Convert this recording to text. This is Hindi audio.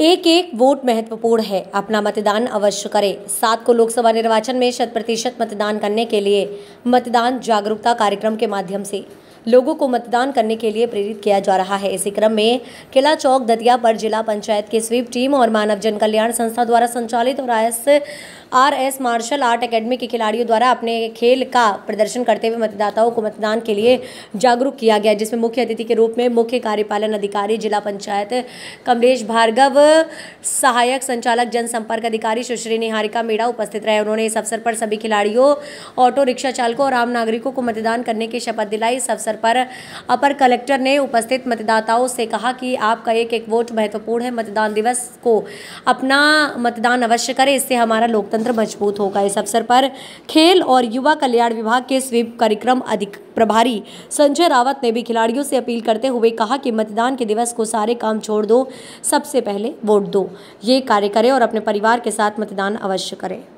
एक एक वोट महत्वपूर्ण है अपना मतदान अवश्य करें सात को लोकसभा निर्वाचन में शत प्रतिशत मतदान करने के लिए मतदान जागरूकता कार्यक्रम के माध्यम से लोगों को मतदान करने के लिए प्रेरित किया जा रहा है इसी क्रम में किला चौक दतिया पर जिला पंचायत की स्वीप टीम और मानव जन कल्याण संस्था द्वारा संचालित और आयस आरएस मार्शल आर्ट अकेडमी के खिलाड़ियों द्वारा अपने खेल का प्रदर्शन करते हुए मतदाताओं को मतदान के लिए जागरूक किया गया जिसमें मुख्य अतिथि के रूप में मुख्य कार्यपालन अधिकारी जिला पंचायत कमलेश भार्गव सहायक संचालक जनसंपर्क अधिकारी सुश्री निहारिका मीणा उपस्थित रहे उन्होंने इस अवसर पर सभी खिलाड़ियों ऑटो रिक्शा चालकों और आम नागरिकों को मतदान करने की शपथ दिलाई इस अवसर पर अपर कलेक्टर ने उपस्थित मतदाताओं से कहा कि आपका एक एक वोट महत्वपूर्ण है मतदान दिवस को अपना मतदान अवश्य करें इससे हमारा लोकतंत्र लोकतंत्र मजबूत होगा इस अवसर पर खेल और युवा कल्याण विभाग के स्वीप कार्यक्रम अधिक प्रभारी संजय रावत ने भी खिलाड़ियों से अपील करते हुए कहा कि मतदान के दिवस को सारे काम छोड़ दो सबसे पहले वोट दो ये कार्य करें और अपने परिवार के साथ मतदान अवश्य करें